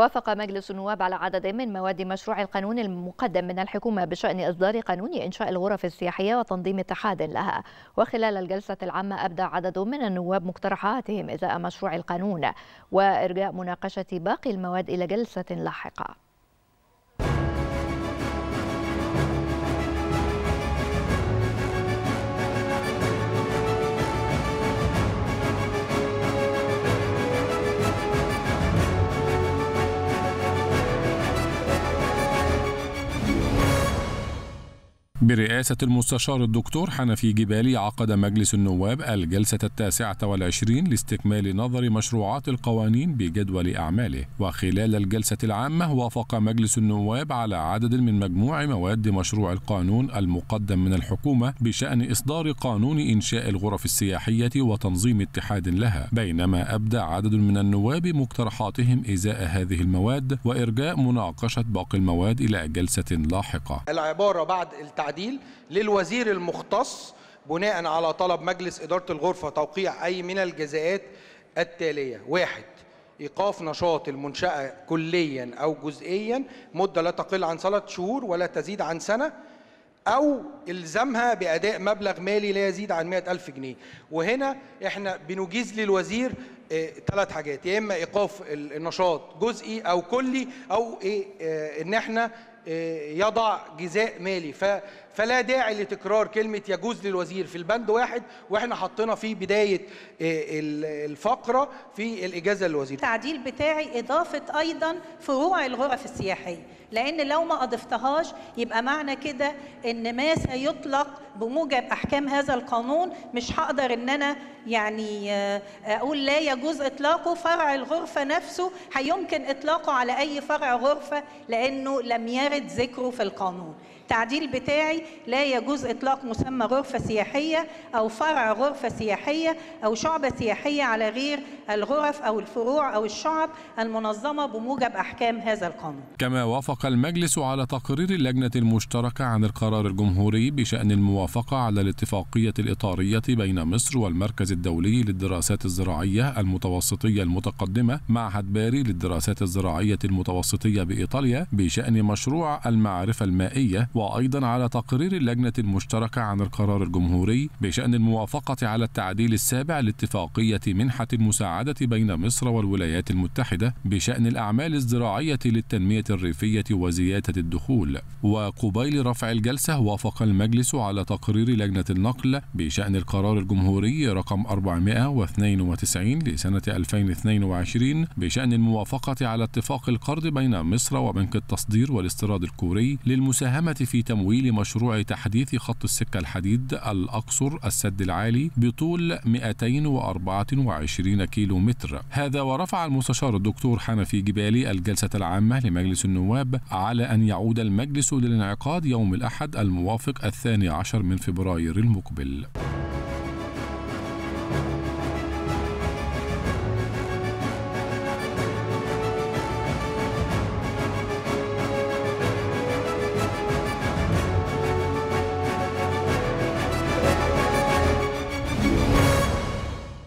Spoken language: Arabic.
وافق مجلس النواب على عدد من مواد مشروع القانون المقدم من الحكومة بشأن إصدار قانون إنشاء الغرف السياحية وتنظيم اتحاد لها وخلال الجلسة العامة أبدى عدد من النواب مقترحاتهم إزاء مشروع القانون وإرجاء مناقشة باقي المواد إلى جلسة لاحقة برئاسة المستشار الدكتور حنفي جبالي عقد مجلس النواب الجلسة التاسعة والعشرين لاستكمال نظر مشروعات القوانين بجدول أعماله وخلال الجلسة العامة وافق مجلس النواب على عدد من مجموع مواد مشروع القانون المقدم من الحكومة بشأن إصدار قانون إنشاء الغرف السياحية وتنظيم اتحاد لها بينما أبدى عدد من النواب مقترحاتهم إزاء هذه المواد وإرجاء مناقشة باقي المواد إلى جلسة لاحقة العبارة بعد التعديل التعديل للوزير المختص بناء على طلب مجلس إدارة الغرفة توقيع أي من الجزاءات التالية واحد إيقاف نشاط المنشأة كليا أو جزئيا مدة لا تقل عن ثلاث شهور ولا تزيد عن سنة أو إلزامها بأداء مبلغ مالي لا يزيد عن 100 ألف جنيه وهنا إحنا بنجيز للوزير ثلاث آه، حاجات يا إما إيقاف النشاط جزئي أو كلي أو إيه آه، إن إحنا آه، يضع جزاء مالي فلا داعي لتكرار كلمة يجوز للوزير في البند واحد وإحنا حطينا في بداية آه، الفقرة في الإجازة للوزير التعديل بتاعي إضافة أيضا فروع الغرف السياحية لأن لو ما أضفتهاش يبقى معنى كده إن ما سيطلق بموجب أحكام هذا القانون مش هقدر إن أنا يعني آه، أقول لا يجوز إطلاقه فرع الغرفة نفسه هيمكن إطلاقه على أي فرع غرفة لأنه لم يرد وارد ذكره في القانون التعديل بتاعي لا يجوز اطلاق مسمى غرفه سياحيه او فرع غرفه سياحيه او شعبه سياحيه على غير الغرف أو الفروع أو الشعب المنظمة بموجب أحكام هذا القانون كما وافق المجلس على تقرير اللجنة المشتركة عن القرار الجمهوري بشأن الموافقة على الاتفاقية الإطارية بين مصر والمركز الدولي للدراسات الزراعية المتوسطية المتقدمة معهد باري للدراسات الزراعية المتوسطية بإيطاليا بشأن مشروع المعرفة المائية وأيضا على تقرير اللجنة المشتركة عن القرار الجمهوري بشأن الموافقة على التعديل السابع لاتفاقية منحة المساعدة المساعدة بين مصر والولايات المتحدة بشأن الأعمال الزراعية للتنمية الريفية وزيادة الدخول وقبيل رفع الجلسة وافق المجلس على تقرير لجنة النقل بشأن القرار الجمهوري رقم 492 لسنة 2022 بشأن الموافقة على اتفاق القرض بين مصر وبنك التصدير والاستيراد الكوري للمساهمة في تمويل مشروع تحديث خط السكة الحديد الأقصر السد العالي بطول 224 كيلو كيلومتر هذا ورفع المستشار الدكتور حنفي جبالي الجلسة العامة لمجلس النواب على أن يعود المجلس للانعقاد يوم الأحد الموافق الثاني عشر من فبراير المقبل